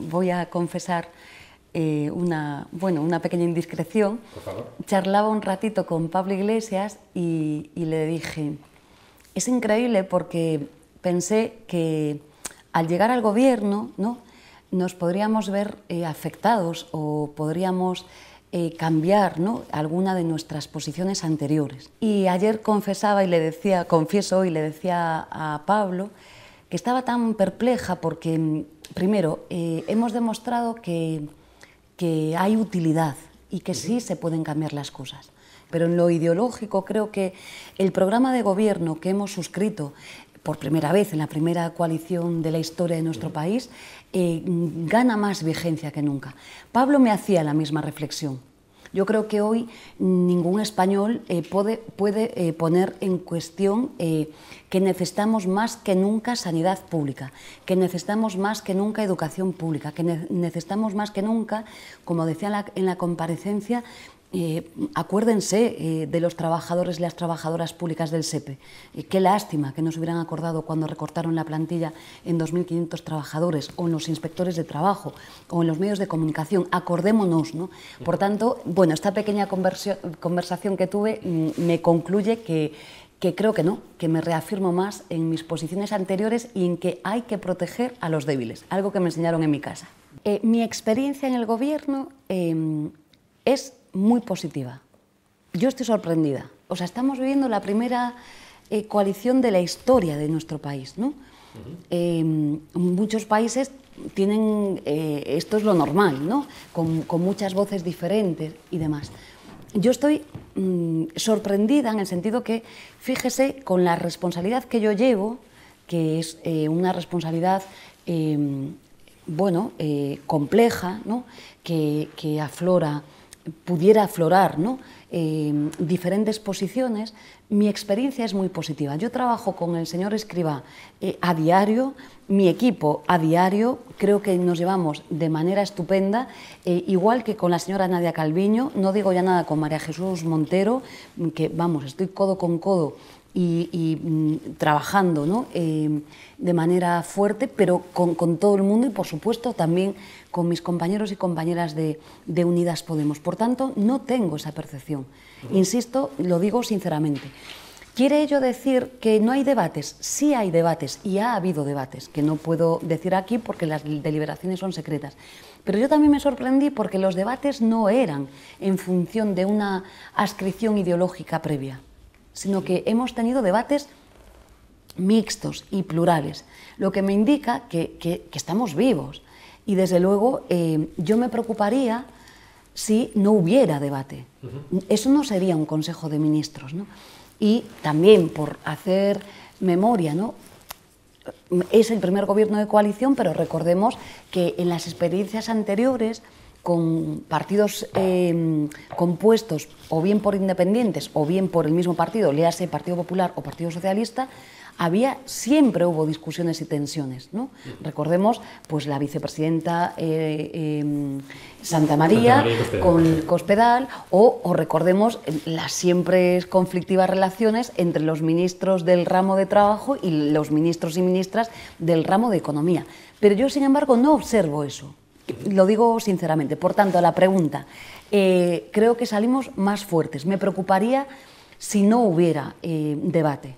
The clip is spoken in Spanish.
voy a confesar eh, una, bueno, una pequeña indiscreción. Charlaba un ratito con Pablo Iglesias y, le dije, es increíble porque pensé que al llegar al gobierno ¿no? nos podríamos ver eh, afectados o podríamos eh, cambiar alguna de nuestras posiciones anteriores. Y ayer confesaba y le decía, confieso y le decía a Pablo que estaba tan perpleja porque primero, eh, hemos demostrado que, hay utilidad y que sí se pueden cambiar las cosas. Pero en lo ideológico creo que el programa de gobierno que hemos suscrito por primera vez en la primera coalición de la historia de nuestro país eh, gana más vigencia que nunca. Pablo me hacía la misma reflexión. Yo creo que hoy ningún español eh, puede, puede eh, poner en cuestión eh, que necesitamos más que nunca sanidad pública, que necesitamos más que nunca educación pública, que necesitamos más que nunca, como decía en la comparecencia, eh, acuérdense eh, de los trabajadores y las trabajadoras públicas del SEPE. Eh, qué lástima que no se hubieran acordado cuando recortaron la plantilla en 2.500 trabajadores o en los inspectores de trabajo o en los medios de comunicación. Acordémonos. ¿no? Por tanto, bueno, esta pequeña conversación que tuve mm, me concluye que, que creo que no, que me reafirmo más en mis posiciones anteriores y en que hay que proteger a los débiles, algo que me enseñaron en mi casa. mi experiencia en el gobierno em, es muy positiva. Yo estoy sorprendida. O sea, estamos viviendo la primera eh, coalición de la historia de nuestro país. ¿no? Eh, muchos países tienen, eh, esto es lo normal, ¿no? Con, muchas voces diferentes y demás. Yo estoy mm, sorprendida en el sentido que, fíjese, con la responsabilidad que yo llevo, que es una responsabilidad bueno, compleja, ¿no? que, que aflora pudiera aflorar eh, diferentes posiciones, mi experiencia es muy positiva. Yo trabajo con el señor Escriba eh, a diario, mi equipo a diario, creo que nos llevamos de manera estupenda, eh, igual que con la señora Nadia Calviño, no digo ya nada con María Jesús Montero, que vamos, estoy codo con codo y, mm, trabajando eh, de manera fuerte, pero con, todo el mundo y por supuesto también con mis compañeros y compañeras de, de Unidas Podemos. Por tanto, no tengo esa percepción. Insisto, lo digo sinceramente. ¿Quiere ello decir que no hay debates? Sí hay debates y ha habido debates, que no puedo decir aquí porque las deliberaciones son secretas. Pero yo también me sorprendí porque los debates no eran en función de una ascripción ideológica previa sino que hemos tenido debates mixtos y plurales, lo que me indica que, estamos vivos. Y desde luego eh, yo me preocuparía si no hubiera debate. Eso no sería un Consejo de Ministros. Y también por hacer memoria, ¿no? es el primer gobierno de coalición, pero recordemos que en las experiencias anteriores con partidos eh, compuestos o bien por independientes o bien por el mismo partido, léase Partido Popular o Partido Socialista, había siempre hubo discusiones y tensiones. ¿no? Mm. Recordemos pues la vicepresidenta eh, em, Santa María, con Cospedal o, recordemos las siempre conflictivas relaciones entre los ministros del ramo de trabajo y los ministros y ministras del ramo de economía. Pero yo sin embargo no observo eso. Lo digo sinceramente. Por tanto, a la pregunta, eh, creo que salimos más fuertes. Me preocuparía si no hubiera eh, debate.